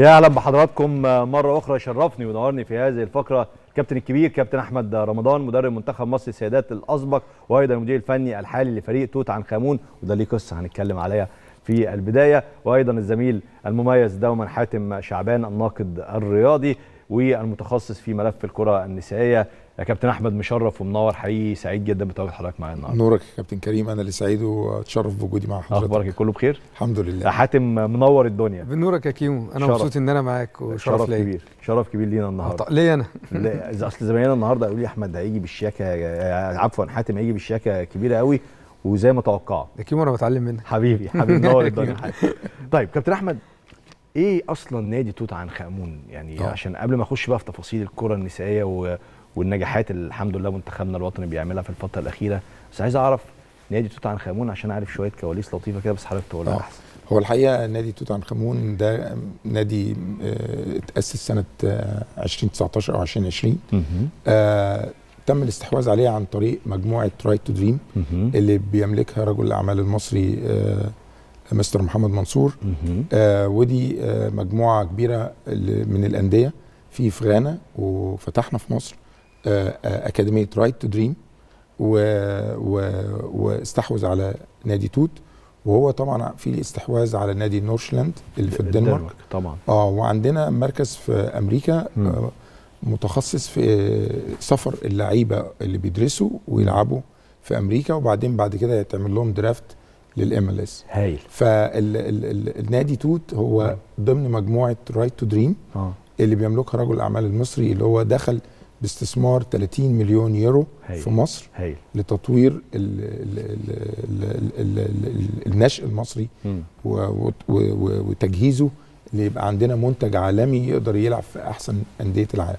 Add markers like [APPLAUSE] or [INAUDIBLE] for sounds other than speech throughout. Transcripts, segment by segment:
يا اهلا بحضراتكم مره اخرى شرفني ونورني في هذه الفقره الكابتن الكبير كابتن احمد رمضان مدرب منتخب مصر السيدات الاسبق وايضا المدير الفني الحالي لفريق توت عنخ امون وده ليه قصه هنتكلم عليها في البدايه وايضا الزميل المميز دوما حاتم شعبان الناقد الرياضي والمتخصص في ملف الكره النسائيه يا كابتن احمد مشرف ومنور حقيقي سعيد جدا بتواجد حضرتك معايا النهارده نورك يا كابتن كريم انا اللي سعيد واتشرف بوجودي مع حضرتك اخبارك إيه؟ كله بخير الحمد لله حاتم منور الدنيا بنورك يا كيمو انا مبسوط ان انا معاك وشرف ليا كبير شرف كبير لينا النهارده ليا انا لا اصل زمايلنا النهارده قالوا لي احمد هيجي بالشياكه عفوا حاتم هيجي بالشياكه كبيره قوي وزي ما توقع يا كيمو انا بتعلم منك حبيبي حبيبي [LAUGHS] منور الدنيا طيب كابتن احمد ايه اصلا نادي توت عنخ امون يعني طبعا. آه. عشان قبل ما اخش بقى في تفاصيل الكره النسائيه و والنجاحات اللي الحمد لله منتخبنا الوطني بيعملها في الفتره الاخيره بس عايز اعرف نادي توت عنخ امون عشان اعرف شويه كواليس لطيفه كده بس حضرتك تقول احسن آه. هو الحقيقه نادي توت عنخ امون ده نادي اتاسس آه، سنه 2019 آه، او 2020 آه تم الاستحواذ عليه عن طريق مجموعه رايت تو دريم اللي بيملكها رجل الاعمال المصري آه مستر محمد منصور آه ودي آه مجموعه كبيره من الانديه في في غانا وفتحنا في مصر آه، اكاديميه رايت تو دريم واستحوذ على نادي توت وهو طبعا في الاستحواذ على نادي نورشلاند اللي في الدنمارك طبعا اه وعندنا مركز في امريكا مم. آه، متخصص في آه، سفر اللعيبه اللي بيدرسوا ويلعبوا في امريكا وبعدين بعد كده يتعمل لهم درافت للام ال اس هايل فالنادي توت هو ضمن مجموعه رايت تو دريم اللي بيملكها رجل الاعمال المصري اللي هو دخل باستثمار 30 مليون يورو هيل. في مصر هيل. لتطوير النشء المصري وتجهيزه ليبقى عندنا منتج عالمي يقدر يلعب في احسن انديه العالم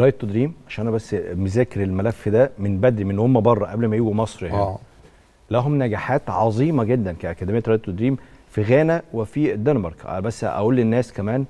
رايت تو دريم عشان انا بس مذاكر الملف ده من بدري من هم بره قبل ما يجوا مصر يعني آه. لهم نجاحات عظيمه جدا كاكاديميه رايت تو دريم في غانا وفي الدنمارك آه، بس اقول للناس كمان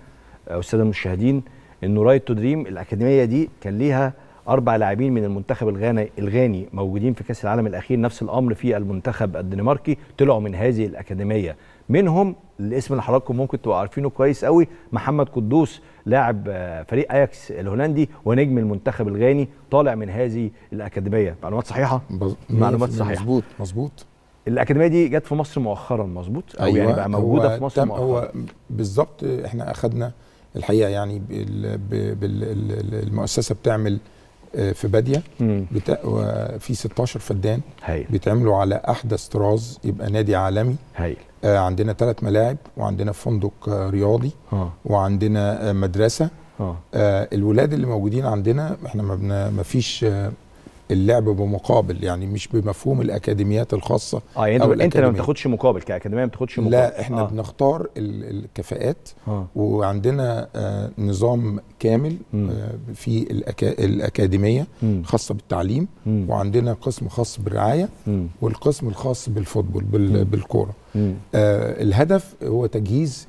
آه، استاذ المشاهدين انه رايت تو دريم الاكاديميه دي كان ليها اربع لاعبين من المنتخب الغاني الغاني موجودين في كاس العالم الاخير نفس الامر في المنتخب الدنماركي طلعوا من هذه الاكاديميه منهم الاسم اللي حضراتكم ممكن تبقوا عارفينه كويس قوي محمد قدوس لاعب آه، فريق اياكس الهولندي ونجم المنتخب الغاني طالع من هذه الاكاديميه معلومات صحيحه بز... معلومات صحيحه مظبوط مظبوط الاكاديميه دي جت في مصر مؤخرا مظبوط او يعني أيوة يعني بقى موجوده في مصر مؤخرا هو بالظبط احنا اخذنا الحقيقه يعني المؤسسه بتعمل آه، في باديه بتا... في 16 فدان هيل. بيتعملوا على احدث طراز يبقى نادي عالمي هيل. آه، عندنا ثلاث ملاعب وعندنا فندق آه، رياضي ها. وعندنا مدرسه الولاد اللي موجودين عندنا احنا ما, فيش اللعب بمقابل يعني مش بمفهوم الاكاديميات الخاصه اه يعني انت انت ما بتاخدش مقابل كاكاديميه ما بتاخدش مقابل لا احنا آه. بنختار الكفاءات آه. وعندنا آه نظام كامل آه في الأكا الاكاديميه م. خاصه بالتعليم م. وعندنا قسم خاص بالرعايه م. والقسم الخاص بالفوتبول بال بالكوره آه الهدف هو تجهيز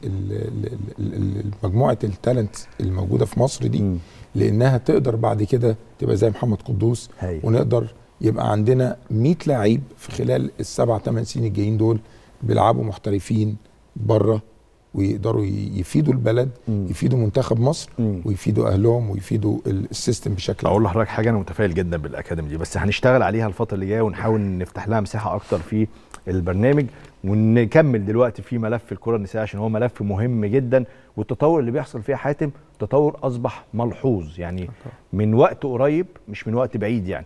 مجموعه التالنت الموجوده في مصر دي م. لانها تقدر بعد كده تبقى زي محمد قدوس هي. ونقدر يبقى عندنا 100 لعيب في خلال السبع ثمان سنين الجايين دول بيلعبوا محترفين بره ويقدروا يفيدوا البلد مم. يفيدوا منتخب مصر مم. ويفيدوا اهلهم ويفيدوا السيستم بشكل اقول لحضرتك حاجه انا متفائل جدا بالاكاديمي دي بس هنشتغل عليها الفتره اللي جايه ونحاول نفتح لها مساحه اكتر في البرنامج ونكمل دلوقتي في ملف الكره النسائيه عشان هو ملف مهم جدا والتطور اللي بيحصل فيها حاتم تطور اصبح ملحوظ يعني من وقت قريب مش من وقت بعيد يعني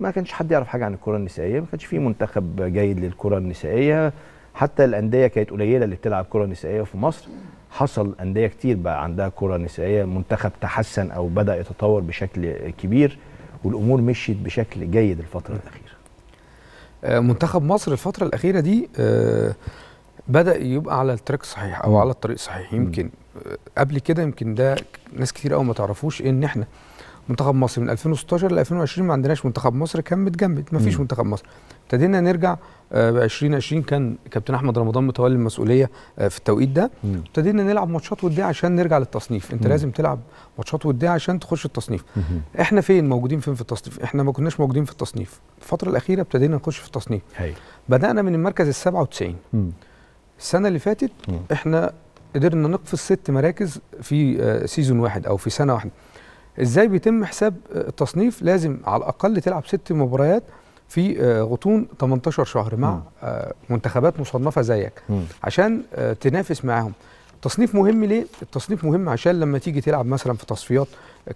ما كانش حد يعرف حاجه عن الكره النسائيه ما كانش في منتخب جيد للكره النسائيه حتى الانديه كانت قليله اللي بتلعب كره نسائيه في مصر حصل انديه كتير بقى عندها كره نسائيه منتخب تحسن او بدا يتطور بشكل كبير والامور مشيت بشكل جيد الفتره الاخيره آه، منتخب مصر الفتره الاخيره دي آه، بدا يبقى على التراك الصحيح او على الطريق الصحيح يمكن آه، قبل كده يمكن ده ناس كتير قوي ما تعرفوش ان احنا منتخب مصر من 2016 ل 2020 ما عندناش منتخب مصر كان متجمد ما فيش منتخب مصر ابتدينا نرجع آه، ب 2020 كان كابتن احمد رمضان متولي المسؤوليه آه، في التوقيت ده ابتدينا نلعب ماتشات وديه عشان نرجع للتصنيف انت مم. لازم تلعب ماتشات وديه عشان تخش التصنيف مم. احنا فين موجودين فين في التصنيف احنا ما كناش موجودين في التصنيف الفتره الاخيره ابتدينا نخش في التصنيف هي. بدانا من المركز ال 97 مم. السنه اللي فاتت مم. احنا قدرنا نقفز ست مراكز في سيزون آه، واحد او في سنه واحده ازاي بيتم حساب التصنيف لازم على الاقل تلعب ست مباريات في آه، غطون 18 شهر مع آه، منتخبات مصنفه زيك عشان آه، تنافس معاهم التصنيف مهم ليه؟ التصنيف مهم عشان لما تيجي تلعب مثلا في تصفيات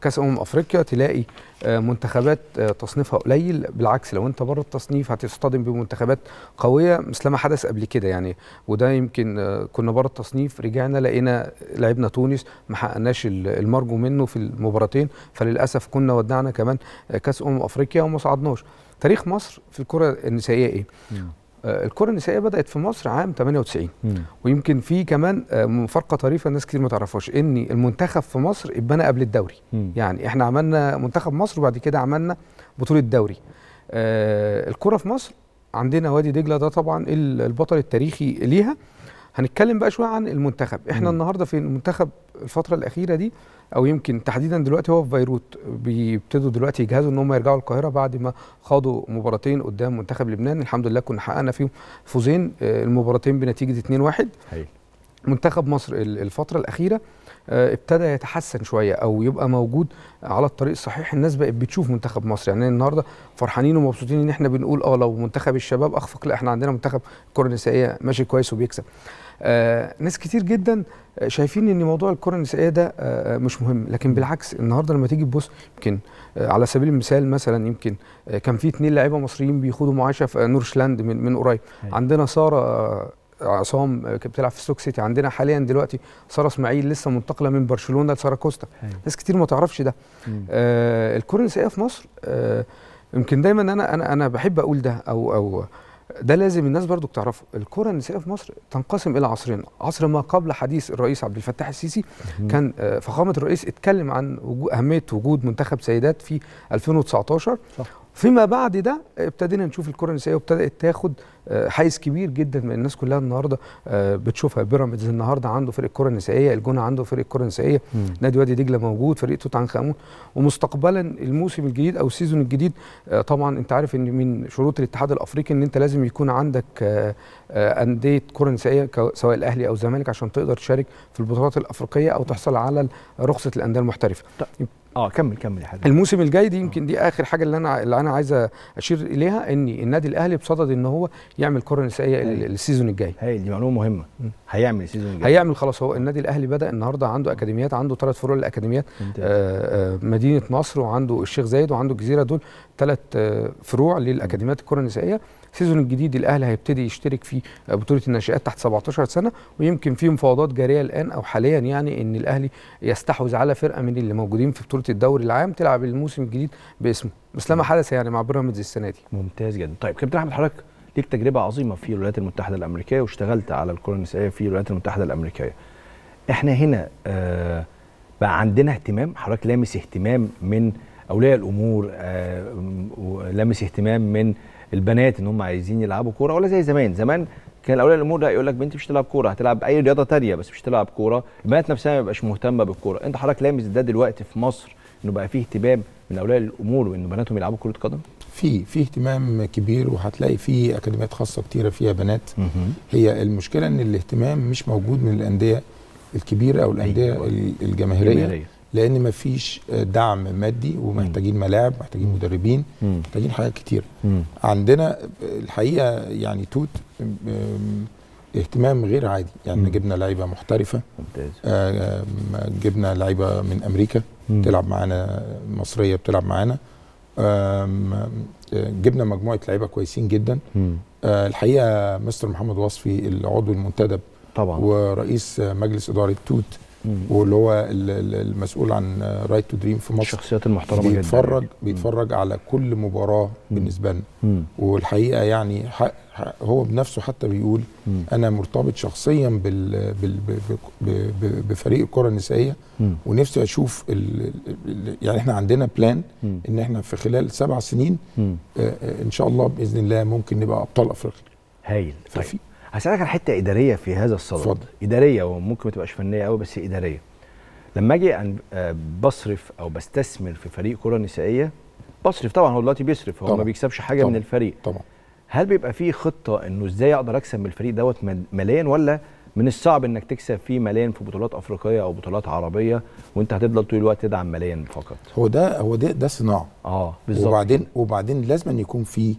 كاس امم افريقيا تلاقي منتخبات تصنيفها قليل بالعكس لو انت بره التصنيف هتصطدم بمنتخبات قويه مثل ما حدث قبل كده يعني وده يمكن كنا بره التصنيف رجعنا لقينا لعبنا تونس ما حققناش المرجو منه في المباراتين فللاسف كنا ودعنا كمان كاس امم افريقيا وما صعدناش تاريخ مصر في الكره النسائيه ايه؟ آه، الكره النسائيه بدات في مصر عام 98 مم. ويمكن في كمان آه، مفارقه طريفه الناس كتير ما تعرفهاش ان المنتخب في مصر اتبنى قبل الدوري مم. يعني احنا عملنا منتخب مصر وبعد كده عملنا بطوله دوري آه الكره في مصر عندنا وادي دجله ده طبعا البطل التاريخي ليها هنتكلم بقى شويه عن المنتخب احنا مم. النهارده في المنتخب الفتره الاخيره دي او يمكن تحديدا دلوقتي هو في بيروت بيبتدوا دلوقتي يجهزوا ان هم يرجعوا القاهره بعد ما خاضوا مباراتين قدام منتخب لبنان الحمد لله كنا حققنا فيهم فوزين آه، المباراتين بنتيجه 2-1 منتخب مصر الفترة الأخيرة آه، ابتدى يتحسن شوية أو يبقى موجود على الطريق الصحيح الناس بقت بتشوف منتخب مصر يعني النهاردة فرحانين ومبسوطين إن احنا بنقول أه لو منتخب الشباب أخفق لا احنا عندنا منتخب الكرة النسائية ماشي كويس وبيكسب آه ناس كتير جدا آه، شايفين ان موضوع الكره النسائيه ده آه مش مهم لكن بالعكس النهارده لما تيجي تبص يمكن آه على سبيل المثال مثلا يمكن آه كان في اثنين لعيبه مصريين بيخوضوا معاشه في نورشلاند من, من قريب أيوة. عندنا ساره آه، عصام آه، كانت بتلعب في ستوك سيتي عندنا حاليا دلوقتي ساره اسماعيل لسه منتقله من برشلونه لساراكوستا أيوة. ناس كتير ما تعرفش ده آه الكره النسائيه في مصر آه يمكن دايما انا انا انا بحب اقول ده او او ده لازم الناس برضو تعرفه الكرة النسائية في مصر تنقسم إلى عصرين عصر ما قبل حديث الرئيس عبد الفتاح السيسي كان آه، فخامة الرئيس اتكلم عن أهمية وجود منتخب سيدات في 2019 صح. فيما بعد ده ابتدينا نشوف الكره النسائيه وابتدات تاخد آه، حيز كبير جدا من الناس كلها النهارده آه، بتشوفها بيراميدز النهارده عنده فريق كره نسائيه الجونه عنده فريق كره نسائيه نادي وادي دجله موجود فريق توت عنخ امون ومستقبلا الموسم الجديد او السيزون الجديد آه، طبعا انت عارف ان من شروط الاتحاد الافريقي ان انت لازم يكون عندك انديه كره نسائيه سواء الاهلي او الزمالك عشان تقدر تشارك في البطولات الافريقيه او تحصل على رخصه الانديه المحترفه اه كمل كمل يا حبيبي الموسم الجاي دي يمكن آه. دي اخر حاجه اللي انا اللي انا عايز اشير اليها ان النادي الاهلي بصدد ان هو يعمل كره نسائيه السيزون الجاي هي دي معلومه مهمه هيعمل السيزون الجاي هيعمل خلاص هو النادي الاهلي بدا النهارده عنده اكاديميات عنده ثلاث فروع للاكاديميات آه، آه، مدينه نصر وعنده الشيخ زايد وعنده الجزيره دول ثلاث فروع للاكاديميات الكره النسائيه السيزون الجديد الاهلي هيبتدي يشترك في بطوله الناشئات تحت 17 سنه ويمكن في مفاوضات جاريه الان او حاليا يعني ان الاهلي يستحوذ على فرقه من اللي موجودين في بطوله الدوري العام تلعب الموسم الجديد باسمه بس لما حدث يعني مع بيراميدز السنه دي ممتاز جدا طيب كابتن احمد حضرتك ليك تجربه عظيمه في الولايات المتحده الامريكيه واشتغلت على الكره النسائيه في الولايات المتحده الامريكيه احنا هنا آه بقى عندنا اهتمام حضرتك لامس اهتمام من اولياء الامور آه لامس اهتمام من البنات ان هم عايزين يلعبوا كوره ولا زي زمان زمان كان اولياء الامور ده يقول لك بنتي مش تلعب كوره هتلعب اي رياضه تانية بس مش تلعب كوره البنات نفسها ما بقاش مهتمه بالكوره انت حضرتك لامس ده دلوقتي في مصر انه بقى فيه اهتمام من اولياء الامور وان بناتهم يلعبوا كره قدم في في اهتمام كبير وهتلاقي في اكاديميات خاصه كتيره فيها بنات هي المشكله ان الاهتمام مش موجود من الانديه الكبيره او الانديه أيوة. الجماهيريه, الجماهيريه لان مفيش دعم مادي ومحتاجين ملاعب محتاجين مدربين محتاجين حاجات كتير عندنا الحقيقه يعني توت اهتمام غير عادي يعني جبنا لعيبه محترفه ممتاز آه، آه، جبنا لعيبه من امريكا بتلعب معانا مصريه بتلعب معانا آه، جبنا مجموعه لعيبه كويسين جدا الحقيقه مستر محمد وصفي العضو المنتدب طبعا ورئيس مجلس اداره توت واللي هو المسؤول عن رايت تو دريم في مصر الشخصيات المحترمه جدا بيتفرج بيتفرج على كل مباراه بالنسبه لنا والحقيقه يعني هو بنفسه حتى بيقول انا مرتبط شخصيا بال بال بفريق الكره النسائيه ونفسي اشوف الـ يعني احنا عندنا بلان ان احنا في خلال سبع سنين آه، آه، ان شاء الله باذن الله ممكن نبقى ابطال افريقيا هايل طيب. هسالك على حته اداريه في هذا الصدد فضل. اداريه وممكن ما تبقاش فنيه قوي بس اداريه لما اجي آه، بصرف او بستثمر في فريق كره نسائيه بصرف طبعا هو دلوقتي بيصرف هو ما بيكسبش حاجه طبعًا. من الفريق طبعا هل بيبقى فيه خطه انه ازاي اقدر اكسب من الفريق دوت ماليا ولا من الصعب انك تكسب فيه ماليا في بطولات افريقيه او بطولات عربيه وانت هتفضل طول الوقت تدعم ماليا فقط هو ده هو ده ده صناعه اه بالظبط وبعدين وبعدين لازم أن يكون في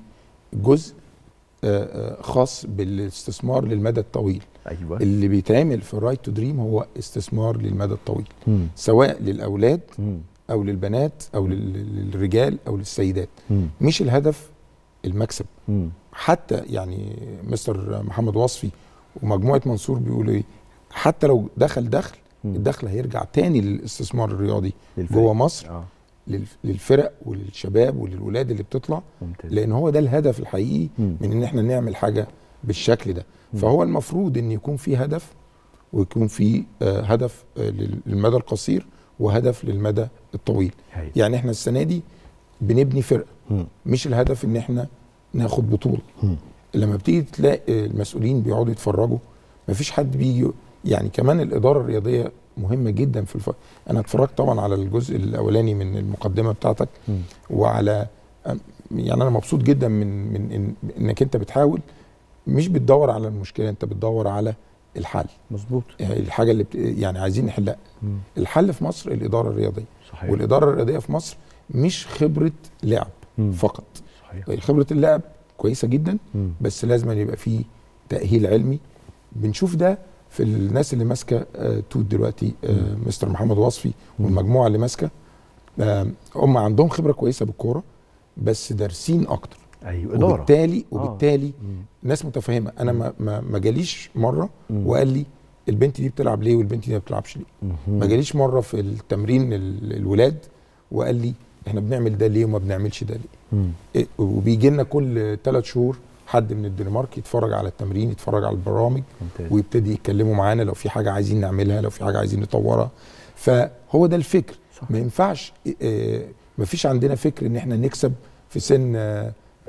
جزء خاص بالاستثمار للمدى الطويل أيوة. اللي بيتعمل في الرايت تو دريم هو استثمار للمدى الطويل م. سواء للاولاد م. او للبنات او م. للرجال او للسيدات م. مش الهدف المكسب م. حتى يعني مستر محمد وصفي ومجموعه منصور بيقولوا ايه حتى لو دخل دخل الدخل هيرجع تاني للاستثمار الرياضي جوه مصر آه. للفرق وللشباب وللولاد اللي بتطلع ممتاز. لان هو ده الهدف الحقيقي مم. من ان احنا نعمل حاجه بالشكل ده مم. فهو المفروض ان يكون في هدف ويكون في آه، هدف آه، للمدى القصير وهدف للمدى الطويل هي. يعني احنا السنه دي بنبني فرقه مم. مش الهدف ان احنا ناخد بطوله مم. لما بتيجي تلاقي آه، المسؤولين بيقعدوا يتفرجوا مفيش حد بيجي يعني كمان الاداره الرياضيه مهمه جدا في الف... انا اتفرجت طبعا على الجزء الاولاني من المقدمه بتاعتك م. وعلى يعني انا مبسوط جدا من من انك انت بتحاول مش بتدور على المشكله انت بتدور على الحل مظبوط الحاجه اللي بت... يعني عايزين نحلها الحل في مصر الاداره الرياضيه صحيح. والاداره الرياضيه في مصر مش خبره لعب م. فقط صحيح. خبره اللعب كويسه جدا م. بس لازم يبقى فيه تاهيل علمي بنشوف ده في الناس اللي ماسكه آه، توت دلوقتي آه، مستر محمد وصفي والمجموعه اللي ماسكه آه، هم عندهم خبره كويسه بالكوره بس دارسين اكتر ايوه اداره وبالتالي وبالتالي آه. ناس متفاهمه انا ما ما جاليش مره وقال لي البنت دي بتلعب ليه والبنت دي ما بتلعبش ليه ما جاليش مره في التمرين الولاد وقال لي احنا بنعمل ده ليه وما بنعملش ده ليه إيه، وبيجي لنا كل ثلاث شهور حد من الدنمارك يتفرج على التمرين يتفرج على البرامج ممتاز. ويبتدي يتكلموا معانا لو في حاجه عايزين نعملها لو في حاجه عايزين نطورها فهو ده الفكر صح. ما ينفعش آه، ما فيش عندنا فكر ان احنا نكسب في سن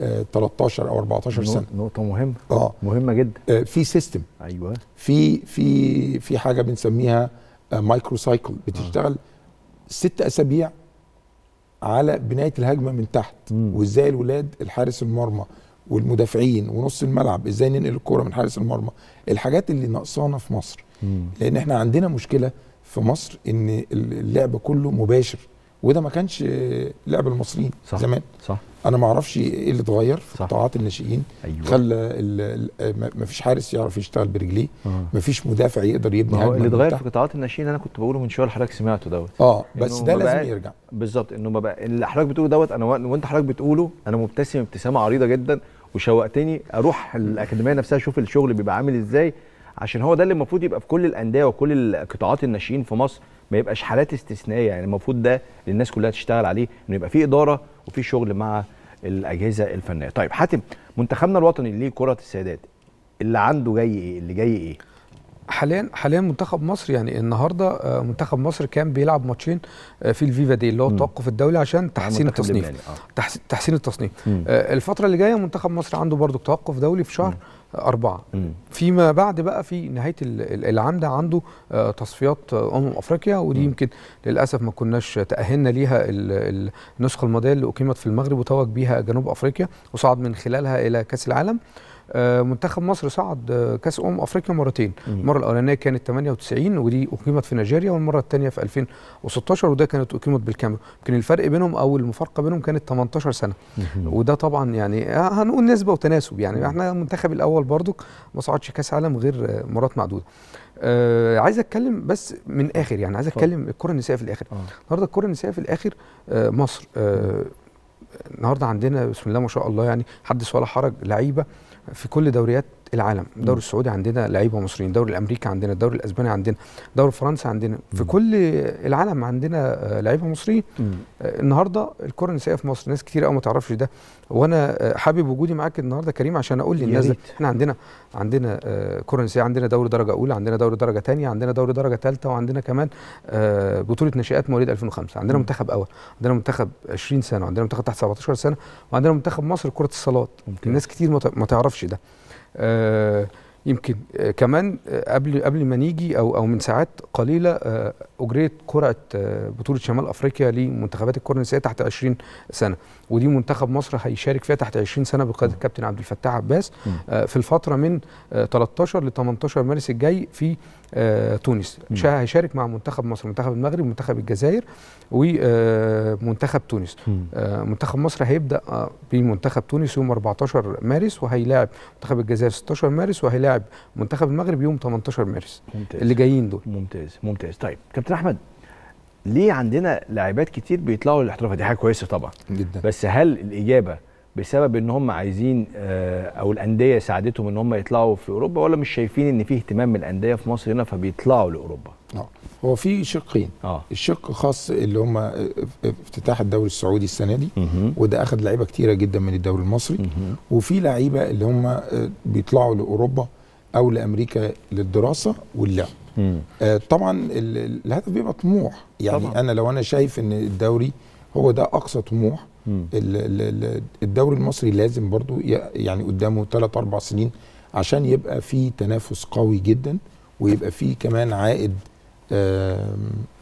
13 آه، آه، او 14 سنه نقطه مهمه اه مهمه جدا في سيستم ايوه في في في حاجه بنسميها مايكرو سايكل بتشتغل آه. ست اسابيع على بنايه الهجمه من تحت وازاي الولاد الحارس المرمى والمدافعين ونص الملعب ازاي ننقل الكوره من حارس المرمى الحاجات اللي ناقصانا في مصر مم. لان احنا عندنا مشكله في مصر ان اللعب كله مباشر وده ما كانش لعب المصريين صح زمان صح انا ما اعرفش ايه اللي اتغير في قطاعات الناشئين أيوة. خلى ما فيش حارس يعرف يشتغل برجليه آه. ما فيش مدافع يقدر يبني هجمه اللي اتغير في قطاعات الناشئين انا كنت بقوله من شويه حضرتك سمعته دوت اه بس ده لازم يرجع بالظبط انه ما بقى اللي حضرتك بتقوله دوت انا وانت حضرتك بتقوله انا مبتسم ابتسامه عريضه جدا وشوقتني اروح الاكاديميه نفسها اشوف الشغل بيبقى عامل ازاي عشان هو ده اللي المفروض يبقى في كل الانديه وكل قطاعات الناشئين في مصر ما يبقاش حالات استثنائيه يعني المفروض ده للناس كلها تشتغل عليه انه يبقى في اداره وفي شغل مع الاجهزه الفنيه طيب حاتم منتخبنا الوطني كره السيدات اللي عنده جاي ايه اللي جاي ايه حاليا حاليا منتخب مصر يعني النهارده آه، منتخب مصر كان بيلعب ماتشين آه، في الفيفا دي اللي هو التوقف الدولي عشان يعني، آه. تحسين التصنيف آه. تحسين التصنيف آه الفتره اللي جايه منتخب مصر عنده برضو توقف دولي في شهر مم. أربعة مم. فيما بعد بقى في نهاية العام ده عنده آه، تصفيات آه، أمم أفريقيا ودي مم. يمكن للأسف ما كناش تأهلنا ليها النسخة الماضية اللي أقيمت في المغرب وتوج بيها جنوب أفريقيا وصعد من خلالها إلى كأس العالم آه، منتخب مصر صعد آه، كاس امم افريقيا مرتين المره الاولانيه كانت 98 ودي اقيمت في نيجيريا والمره الثانيه في 2016 وده كانت اقيمت بالكامل يمكن الفرق بينهم او المفارقه بينهم كانت 18 سنه وده طبعا يعني آه، هنقول نسبه وتناسب يعني احنا المنتخب الاول برضو ما صعدش كاس عالم غير مرات معدوده آه عايز اتكلم بس من اخر يعني عايز اتكلم الكره النسائيه في الاخر النهارده الكره النسائيه في الاخر آه مصر آه النهارده عندنا بسم الله ما شاء الله يعني حدث ولا حرج لعيبه في كل دوريات العالم الدوري السعودي عندنا لعيبه مصريين الدوري الامريكي عندنا الدوري الاسباني عندنا دوري فرنسا عندنا في كل العالم عندنا آه، لعيبه مصريين آه، النهارده الكره النسائيه في مصر ناس كتير قوي ما تعرفش ده وانا آه، حابب وجودي معاك النهارده كريم عشان اقول للناس احنا عندنا عندنا كره نسائيه عندنا دوري درجه اولى عندنا دوري درجه ثانيه عندنا دوري درجه ثالثه وعندنا كمان بطوله ناشئات مواليد 2005 عندنا منتخب اول عندنا منتخب 20 سنه وعندنا منتخب تحت 17 سنه وعندنا منتخب مصر كره الصالات الناس كتير ما تعرفش ده آه، يمكن آه، كمان آه، قبل قبل ما نيجي او او من ساعات قليله اجريت قرعه بطوله شمال افريقيا لمنتخبات الكره النسائيه تحت 20 سنه ودي منتخب مصر هيشارك فيها تحت 20 سنه بقياده الكابتن عبد الفتاح عباس آه، في الفتره من 13 آه، ل 18 مارس الجاي في آه، تونس هيشارك مع منتخب مصر منتخب المغرب ومنتخب الجزائر ومنتخب تونس منتخب مصر هيبدا بمنتخب تونس يوم 14 مارس وهيلاعب منتخب الجزائر 16 مارس وهيلاعب منتخب المغرب يوم 18 مارس ممتاز. اللي جايين دول ممتاز ممتاز طيب كابتن احمد ليه عندنا لاعبات كتير بيطلعوا للاحتراف دي حاجه كويسه طبعا جدا بس هل الاجابه بسبب ان هم عايزين آه، او الانديه ساعدتهم ان هم يطلعوا في اوروبا ولا مش شايفين ان في اهتمام من الانديه في مصر هنا فبيطلعوا لاوروبا اه هو في شقين آه. الشق خاص اللي هم آه، افتتاح الدوري السعودي السنه دي وده اخذ لعيبه كتيره جدا من الدوري المصري وفي لعيبه اللي هم آه، بيطلعوا لاوروبا او لامريكا للدراسه واللعب آه طبعا الهدف بيبقى طموح يعني طبعا. انا لو انا شايف ان الدوري هو ده اقصى طموح الدوري المصري لازم برضو يعني قدامه 3 4 سنين عشان يبقى في تنافس قوي جدا ويبقى في كمان عائد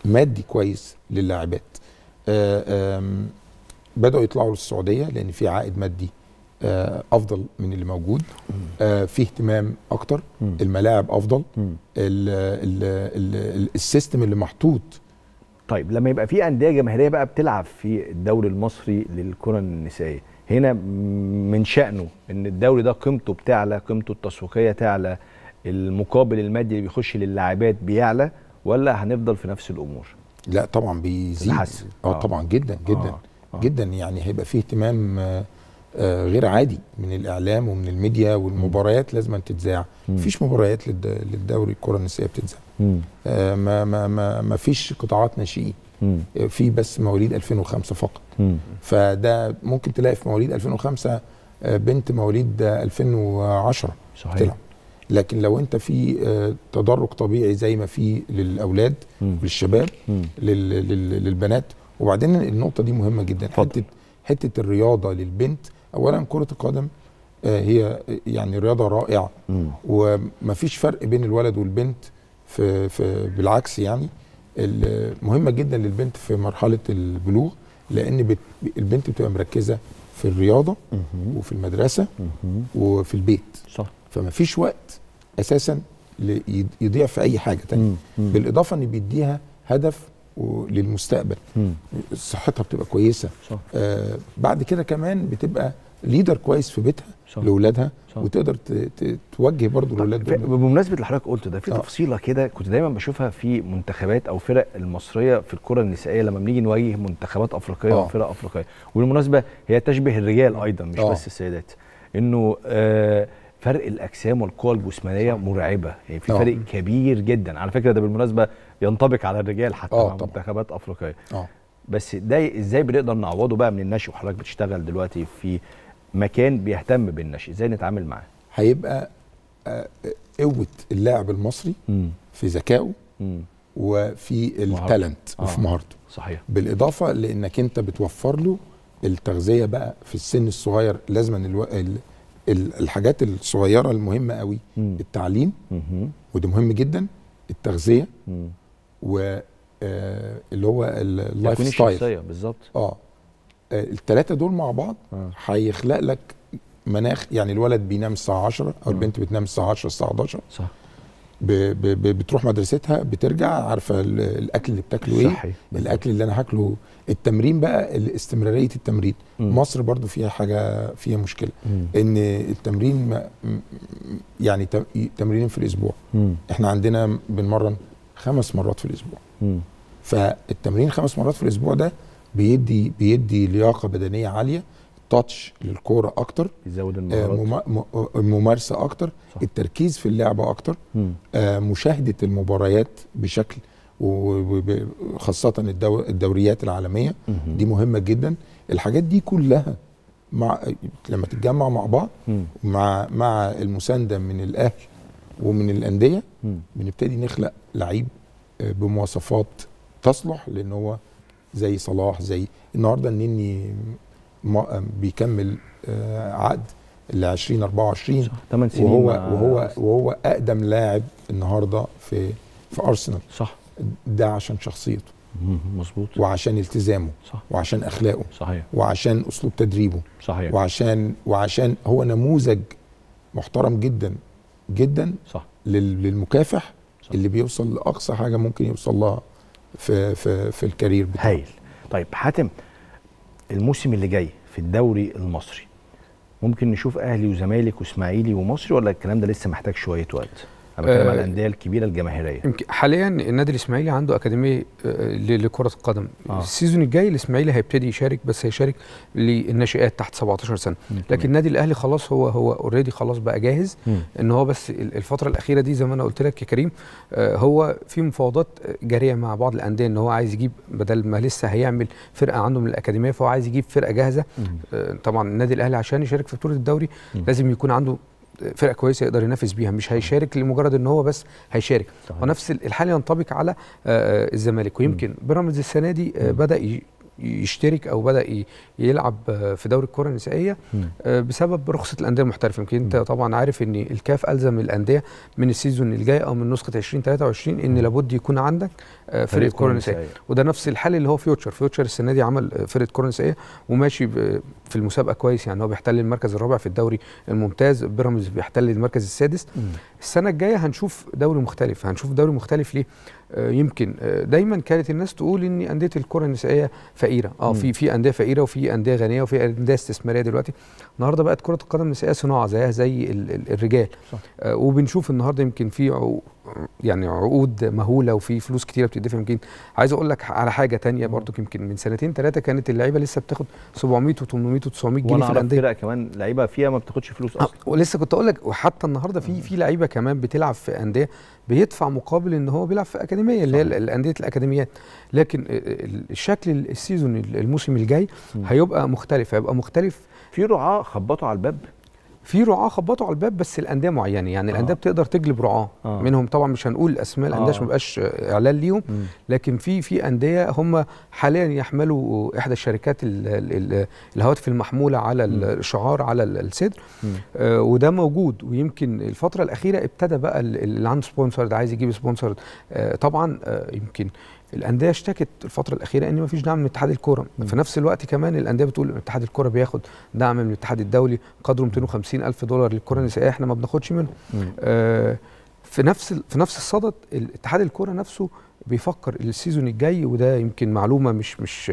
مادي كويس للاعبات آه، بدأوا يطلعوا للسعودية لأن في عائد مادي آه، افضل من اللي موجود آه، في اهتمام اكتر الملاعب افضل السيستم اللي محطوط طيب لما يبقى في انديه جماهيريه بقى بتلعب في الدوري المصري للكره النسائيه هنا من شانه ان الدوري ده قيمته بتعلى قيمته التسويقيه تعلى المقابل المادي اللي بيخش للاعبات بيعلى ولا هنفضل في نفس الامور لا طبعا بيزيد آه،, اه طبعا جدا جدا آه. آه. جدا يعني هيبقى فيه اهتمام آه آه، غير عادي من الاعلام ومن الميديا والمباريات لازم تتذاع مفيش مباريات للدوري الكره النسائيه بتتذاع آه، ما ما ما ما فيش قطاعات ناشئين آه، في بس مواليد 2005 فقط فده ممكن تلاقي في مواليد 2005 بنت مواليد 2010 صحيح تلعب لكن لو انت في تدرج طبيعي زي ما في للاولاد للشباب للبنات وبعدين النقطه دي مهمه جدا حته حته الرياضه للبنت اولا كره القدم آه، هي يعني رياضه رائعه ومفيش فرق بين الولد والبنت في, في بالعكس يعني مهمه جدا للبنت في مرحله البلوغ لان البنت بتبقى مركزه في الرياضه وفي المدرسه وفي البيت صح فمفيش وقت اساسا يضيع في اي حاجه تانية بالاضافه ان بيديها هدف للمستقبل صحتها بتبقى كويسه صح. آه بعد كده كمان بتبقى ليدر كويس في بيتها لاولادها وتقدر توجه برضه الاولاد بمناسبه اللي حضرتك قلته ده في آه. تفصيله كده كنت دايما بشوفها في منتخبات او فرق المصريه في الكره النسائيه لما بنيجي نواجه منتخبات افريقيه آه. وفرق افريقيه وبالمناسبه هي تشبه الرجال ايضا مش آه. بس السيدات انه آه فرق الاجسام والقوى الجسمانيه مرعبه يعني في آه. فرق كبير جدا على فكره ده بالمناسبه ينطبق على الرجال حتى آه، مع منتخبات افريقيه أوه. بس ده ازاي بنقدر نعوضه بقى من النشء وحضرتك بتشتغل دلوقتي في مكان بيهتم بالنشء ازاي نتعامل معاه هيبقى آه، آه، قوه اللاعب المصري م. في ذكائه وفي التالنت آه. وفي مهارته صحيح بالاضافه لانك انت بتوفر له التغذيه بقى في السن الصغير لازما الو... ال... ال... الحاجات الصغيره المهمه قوي م. التعليم م. وده مهم جدا التغذيه م. و آه، اللي هو اللايف ستايل بالظبط اه, آه، الثلاثه دول مع بعض آه. هيخلق لك مناخ يعني الولد بينام الساعه 10 او البنت بتنام الساعه 10 الساعه 11 صح ب ب بتروح مدرستها بترجع عارفه الاكل اللي بتاكله ايه صحيح. الاكل اللي انا هاكله التمرين بقى استمراريه التمرين م. مصر برضو فيها حاجه فيها مشكله م. ان التمرين يعني تمرينين في الاسبوع م. احنا عندنا بنمرن خمس مرات في الاسبوع م. فالتمرين خمس مرات في الاسبوع ده بيدي بيدي لياقه بدنيه عاليه تاتش للكوره اكتر يزود آه، المهارات الممارسه اكتر صح. التركيز في اللعبه اكتر آه مشاهده المباريات بشكل وخاصه الدو... الدوريات العالميه مم. دي مهمه جدا الحاجات دي كلها مع لما تتجمع مع بعض مم. مع مع المسانده من الاهل ومن الانديه بنبتدي نخلق لعيب آه، بمواصفات تصلح لان هو زي صلاح زي النهارده النني آه، بيكمل آه، عقد ل 2024 8 سنين وهو وهو وهو اقدم لاعب النهارده في في ارسنال صح ده عشان شخصيته مظبوط وعشان التزامه صح. وعشان اخلاقه صحيح وعشان اسلوب تدريبه صحيح وعشان وعشان هو نموذج محترم جدا جدا صح. للمكافح صح. اللي بيوصل لاقصى حاجه ممكن يوصل لها في في في الكارير بتاعه هايل طيب حاتم الموسم اللي جاي في الدوري المصري ممكن نشوف اهلي وزمالك واسماعيلي ومصري ولا الكلام ده لسه محتاج شويه وقت انا بتكلم آه على الانديه الكبيره الجماهيريه حاليا النادي الاسماعيلي عنده اكاديميه آه، لكره القدم آه. السيزون الجاي الاسماعيلي هيبتدي يشارك بس هيشارك للناشئات تحت 17 سنه لكن النادي الاهلي خلاص هو هو اوريدي خلاص بقى جاهز ان هو بس الفتره الاخيره دي زي ما انا قلت لك يا كريم آه، هو في مفاوضات آه، جاريه مع بعض الانديه ان هو عايز يجيب بدل ما لسه هيعمل فرقه عنده من الاكاديميه فهو عايز يجيب فرقه جاهزه طبعا النادي الاهلي عشان يشارك في بطوله الدوري لازم يكون عنده فرقه كويسه يقدر ينافس بيها مش هيشارك لمجرد ان هو بس هيشارك صحيح. ونفس الحال ينطبق على آه، آه، الزمالك ويمكن بيراميدز السنه دي آه، بدا يشترك او بدا يلعب في دوري الكره النسائيه بسبب رخصه الانديه المحترفه يمكن انت طبعا عارف ان الكاف الزم الانديه من السيزون الجاي او من نسخه 2023 ان لابد يكون عندك آه، فرقه كره نسائيه وده نفس الحال اللي هو فيوتشر فيوتشر السنه دي عمل آه، فرقه كره نسائيه وماشي في المسابقه كويس يعني هو بيحتل المركز الرابع في الدوري الممتاز بيراميدز بيحتل المركز السادس السنه الجايه هنشوف دوري مختلف هنشوف دوري مختلف ليه آه، يمكن دايما كانت الناس تقول ان انديه الكره النسائيه فقيره اه في في انديه فقيره وفي انديه غنيه وفي انديه استثماريه دلوقتي النهارده بقت كره القدم النسائيه صناعه زيها زي الرجال صح. وبنشوف النهارده يمكن في يعني عقود مهوله وفي فلوس كتيره الدفاع يمكن عايز اقول لك على حاجه تانية برضو يمكن من سنتين ثلاثه كانت اللعيبه لسه بتاخد 700 و800 و900 جنيه وانا في اعرف فرق كمان لعيبه فيها ما بتاخدش فلوس آه، اصلا ولسه كنت اقول لك وحتى النهارده في في لعيبه كمان بتلعب في انديه بيدفع مقابل ان هو بيلعب في اكاديميه اللي هي الانديه الاكاديميات لكن الشكل السيزون الموسم الجاي هيبقى مختلف هيبقى مختلف في رعاه خبطوا على الباب في رعاه خبطوا على الباب بس الانديه معينه يعني آه. الانديه آه. بتقدر تجلب رعاه آه. منهم طبعا مش هنقول اسماء الانديه آه. عشان آه. ما يبقاش اعلان ليهم م. لكن في في انديه هم حاليا يحملوا احدى الشركات الهواتف المحموله على الشعار على الصدر آه وده موجود ويمكن الفتره الاخيره ابتدى بقى اللي عنده سبونسر عايز يجيب سبونسر آه طبعا آه يمكن الانديه اشتكت الفتره الاخيره ان ما فيش دعم من اتحاد الكوره في نفس الوقت كمان الانديه بتقول اتحاد الكوره بياخد دعم من الاتحاد الدولي قدره 250 الف دولار للكره النسائيه احنا ما بناخدش منه آه في نفس في نفس الصدد الاتحاد الكوره نفسه بيفكر السيزون الجاي وده يمكن معلومه مش مش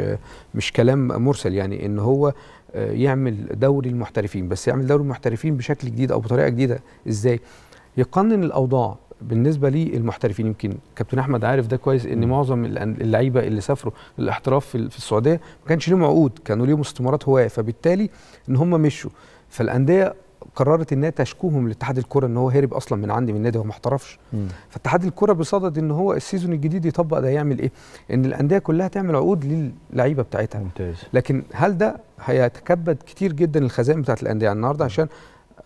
مش كلام مرسل يعني ان هو آه، يعمل دوري المحترفين بس يعمل دوري المحترفين بشكل جديد او بطريقه جديده ازاي يقنن الاوضاع بالنسبه للمحترفين يمكن كابتن احمد عارف ده كويس ان معظم اللعيبه اللي سافروا للاحتراف في السعوديه ما كانش ليهم عقود كانوا ليهم استمارات هواية فبالتالي ان هم مشوا فالانديه قررت انها تشكوهم لاتحاد الكره ان هو هرب اصلا من عندي من النادي هو ما احترفش فاتحاد الكره بصدد ان هو السيزون الجديد يطبق ده يعمل ايه ان الانديه كلها تعمل عقود للعيبه بتاعتها ممتاز لكن هل ده هيتكبد كتير جدا الخزائن بتاعت الانديه النهارده عشان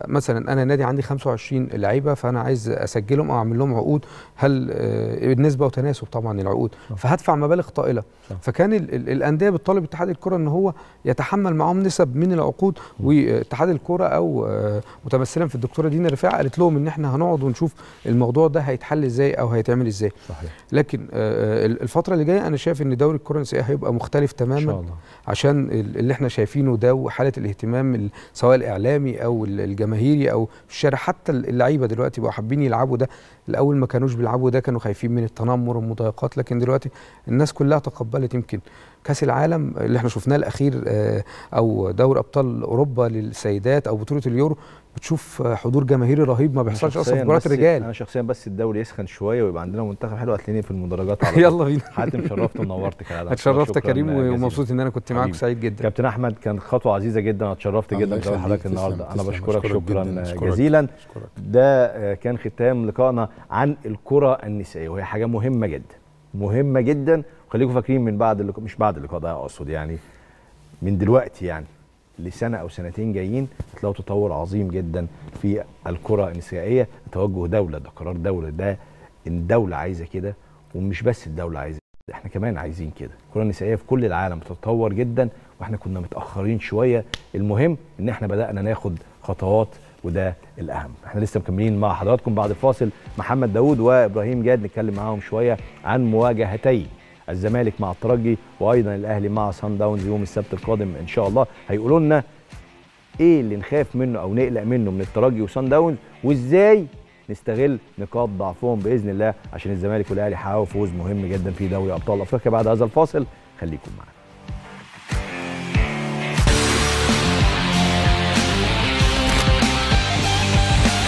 مثلا انا نادي عندي 25 لعيبه فانا عايز اسجلهم او اعمل لهم عقود هل آه، بالنسبه وتناسب طبعا العقود فهدفع مبالغ طائله فكان الانديه بتطالب اتحاد الكره ان هو يتحمل معاهم نسب من العقود واتحاد الكره او آه، متمثلا في الدكتوره دينا رفاعه قالت لهم ان احنا هنقعد ونشوف الموضوع ده هيتحل ازاي او هيتعمل ازاي صحيح. لكن آه، الفتره اللي جايه انا شايف ان دوري الكره النسائيه هيبقى مختلف تماما إن شاء الله. عشان اللي احنا شايفينه ده وحاله الاهتمام سواء الاعلامي او الجماعي جماهيري او في الشارع حتى اللعيبه دلوقتي بقوا حابين يلعبوا ده الاول ما كانوش بيلعبوا ده كانوا خايفين من التنمر والمضايقات لكن دلوقتي الناس كلها تقبلت يمكن كاس العالم اللي احنا شفناه الاخير آه، او دوري ابطال اوروبا للسيدات او بطوله اليورو بتشوف حضور جماهيري رهيب ما بيحصلش اصلا في مباريات الرجال انا شخصيا بس الدوري يسخن شويه ويبقى عندنا منتخب حلو هتلاقيني في المدرجات [LAUGHS] على يلا بينا حاتم شرفت ونورت كده [LAUGHS] اتشرفت يا كريم ومبسوط ان انا كنت معاك سعيد جدا كابتن احمد كان خطوه عزيزه جدا اتشرفت جدا بحضرتك حضرتك النهارده انا بشكرك شكرا جزيلا ده كان ختام لقائنا عن الكره النسائيه وهي حاجه مهمه جدا مهمه جدا خليكم فاكرين من بعد اللقاء مش بعد اللقاء ده اقصد يعني من دلوقتي يعني لسنه او سنتين جايين هتلاقوا تطور عظيم جدا في الكره النسائيه توجه دوله ده قرار دوله ده الدوله عايزه كده ومش بس الدوله عايزه احنا كمان عايزين كده الكره النسائيه في كل العالم بتتطور جدا واحنا كنا متاخرين شويه المهم ان احنا بدانا ناخد خطوات وده الاهم احنا لسه مكملين مع حضراتكم بعد الفاصل محمد داود وابراهيم جاد نتكلم معاهم شويه عن مواجهتي الزمالك مع الترجي وايضا الاهلي مع سان داونز يوم السبت القادم ان شاء الله هيقولوا لنا ايه اللي نخاف منه او نقلق منه من الترجي وسان داونز وازاي نستغل نقاط ضعفهم باذن الله عشان الزمالك والاهلي حققوا فوز مهم جدا في دوري ابطال افريقيا بعد هذا الفاصل خليكم معانا